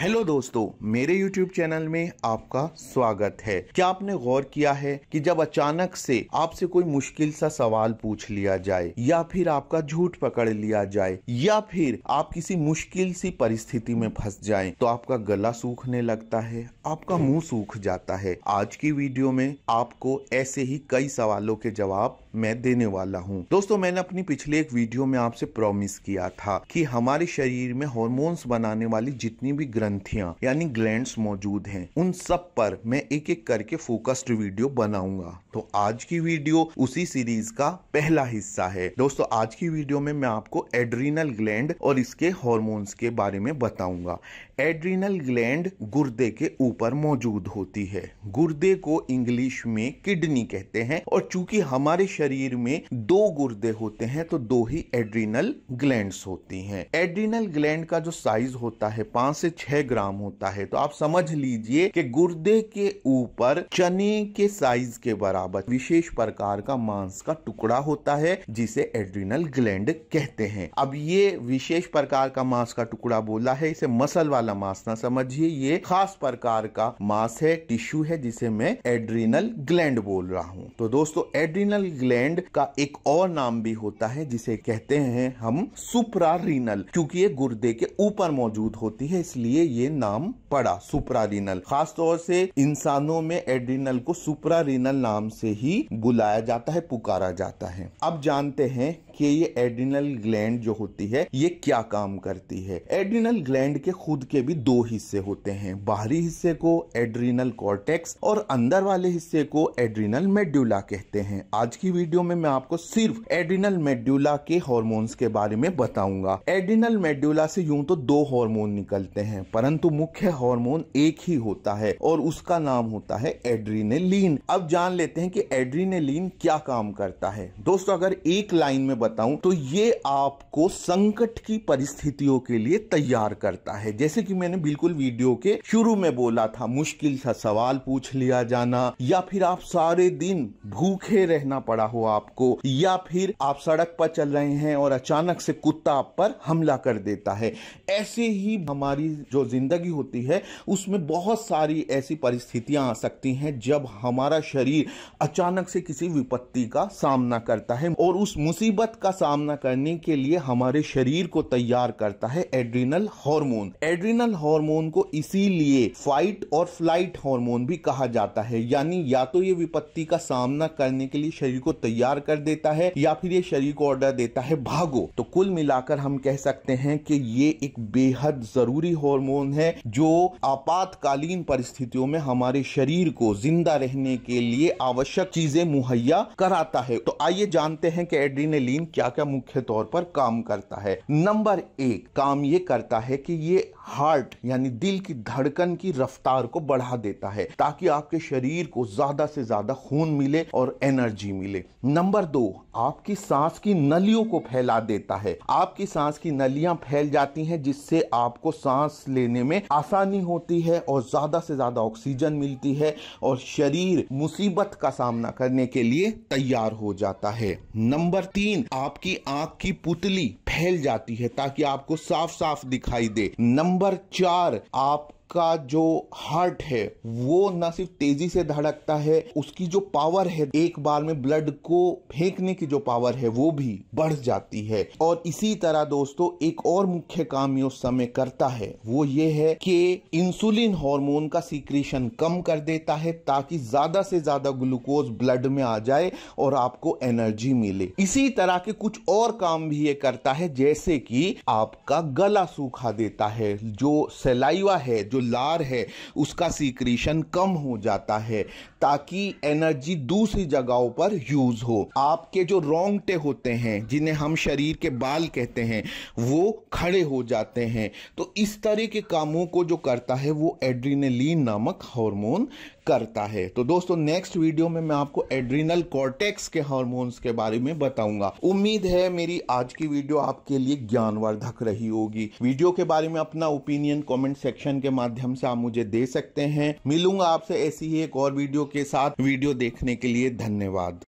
hello दोस्तों मेरे YouTube channel में आपका स्वागत है क्या आपने गौर किया है कि जब अचानक से आपसे कोई मुश्किल सा सवाल पूछ लिया जाए या फिर आपका झूठ पकड़ लिया जाए या फिर आप किसी मुश्किल सी परिस्थिति में फंस जाएं तो आपका गला सूखने लगता है आपका मुंह सूख जाता है आज की वीडियो में आपको ऐसे ही कई सवालों के जवाब मैं देने वाला हूँ दोस्तों मैंने अपनी पिछले एक वीडियो में आपसे प्रॉमिस किया था कि हमारे शरीर में हॉर्मोन्स बनाने वाली जितनी भी ग्रंथियां यानी ग्लैंड मौजूद है उन सब पर मैं एक एक करके फोकस्ड वीडियो बनाऊंगा तो आज की वीडियो उसी सीरीज का पहला हिस्सा है दोस्तों आज की वीडियो में मैं आपको एड्रीनल ग्लैंड और इसके हॉर्मोन्स के बारे में बताऊंगा एड्रीनल ग्लैंड गुर्दे के ऊपर मौजूद होती है गुर्दे को इंग्लिश में किडनी कहते हैं और चूंकि हमारे शरीर शरीर में दो गुर्दे होते हैं तो दो ही एड्रीनल ग्लैंड्स होती हैं एड्रीनल ग्लैंड का जो साइज होता है पांच से छह ग्राम होता है तो आप समझ लीजिए कि गुर्दे के ऊपर चने के साइज के बराबर विशेष प्रकार का मांस का टुकड़ा होता है जिसे एड्रीनल ग्लैंड कहते हैं अब ये विशेष प्रकार का मांस का टुकड़ा बोला है इसे मसल वाला मांस ना समझिए ये खास प्रकार का मांस है टिश्यू है जिसे मैं एड्रीनल ग्लैंड बोल रहा हूँ तो दोस्तों एड्रीनल ग्लैंड ग्लैंड का एक और नाम भी होता है जिसे कहते हैं हम सुपरारीनल क्योंकि ये गुर्दे के ऊपर मौजूद होती है इसलिए ये नाम पड़ा सुपरारीनल खासतौर से इंसानों में एड्रीनल को सुपरारीनल नाम से ही बुलाया जाता है पुकारा जाता है अब जानते हैं कि ये एड्रिनल ग्लैंड जो होती है ये क्या काम करती है एड्रिनल ग्लैंड के खुद के भी दो हिस्से होते हैं बाहरी हिस्से को एड्रिनल कॉर्टेक्स और अंदर वाले हिस्से को एड्रिनल मेड्यूला कहते हैं आज की वीडियो में मैं आपको सिर्फ एडिनल मेड्यूला के हॉर्मोन्स के बारे में बताऊंगा एडिनल मेड्यूला से यूं तो दो हार्मोन निकलते हैं परंतु मुख्य हार्मोन एक ही होता है और उसका नाम होता है एड्रीनेलिन अब जान लेते हैं कि एड्रीनेलिन क्या काम करता है दोस्तों अगर एक लाइन में बताऊं तो ये आपको संकट की परिस्थितियों के लिए तैयार करता है जैसे कि मैंने बिल्कुल वीडियो के शुरू में बोला था मुश्किल सा सवाल पूछ लिया जाना या फिर आप सारे दिन भूखे रहना पड़ा हो आपको या फिर आप सड़क पर चल रहे हैं और अचानक से कुत्ता आप पर हमला कर देता है ऐसे ही हमारी जो जिंदगी होती है उसमें बहुत सारी ऐसी परिस्थितियां आ सकती हैं जब हमारा शरीर अचानक से किसी विपत्ति का सामना करता है और उस मुसीबत का सामना करने के लिए हमारे शरीर को तैयार करता है एड्रीनल हार्मोन एड्रीनल हार्मोन को इसीलिए फाइट और फ्लाइट हार्मोन भी कहा जाता है यानी या तो ये विपत्ति का सामना करने के लिए शरीर को तैयार कर देता है या फिर ये शरीर को ऑर्डर देता है भागो तो कुल मिलाकर हम कह सकते हैं कि ये एक बेहद जरूरी हार्मोन है जो आपातकालीन परिस्थितियों में हमारे शरीर को जिंदा रहने के लिए आवश्यक चीजें मुहैया कराता है तो आइए जानते हैं कि एड्रीनलिन क्या क्या मुख्य तौर पर काम करता है नंबर एक काम ये करता है कि ये हार्ट यानी दिल की धड़कन की रफ्तार को बढ़ा देता है ताकि आपके शरीर को ज्यादा से ज्यादा खून मिले और एनर्जी मिले नंबर दो आपकी सांस की नलियों को फैला देता है आपकी सांस की नलियां फैल जाती हैं जिससे आपको सांस लेने में आसानी होती है और ज्यादा से ज्यादा ऑक्सीजन मिलती है और शरीर मुसीबत का सामना करने के लिए तैयार हो जाता है नंबर तीन आपकी आंख की पुतली फैल जाती है ताकि आपको साफ साफ दिखाई दे नंबर चार आप का जो हार्ट है वो ना सिर्फ तेजी से धड़कता है उसकी जो पावर है एक बार में ब्लड को फेंकने की जो पावर है वो भी बढ़ जाती है और इसी तरह दोस्तों एक और मुख्य काम ये उस समय करता है वो ये है कि इंसुलिन हार्मोन का सीक्रेशन कम कर देता है ताकि ज्यादा से ज्यादा ग्लूकोज ब्लड में आ जाए और आपको एनर्जी मिले इसी तरह के कुछ और काम भी ये करता है जैसे कि आपका गला सूखा देता है जो सेलाइवा है जो जो लार है उसका सीक्रेशन कम हो जाता है ताकि एनर्जी दूसरी जगहों पर यूज हो आपके जो रोंगटे होते हैं जिन्हें हम शरीर के बाल कहते हैं वो खड़े हो जाते हैं तो इस तरह के कामों को जो करता है वो एड्रीनलिन नामक हार्मोन करता है तो दोस्तों नेक्स्ट वीडियो में मैं आपको एड्रीनल कॉर्टेक्स के हार्मोन्स के बारे में बताऊंगा उम्मीद है मेरी आज की वीडियो आपके लिए ज्ञानवर्धक रही होगी वीडियो के बारे में अपना ओपिनियन कमेंट सेक्शन के माध्यम से आप मुझे दे सकते हैं मिलूंगा आपसे ऐसी ही एक और वीडियो के साथ वीडियो देखने के लिए धन्यवाद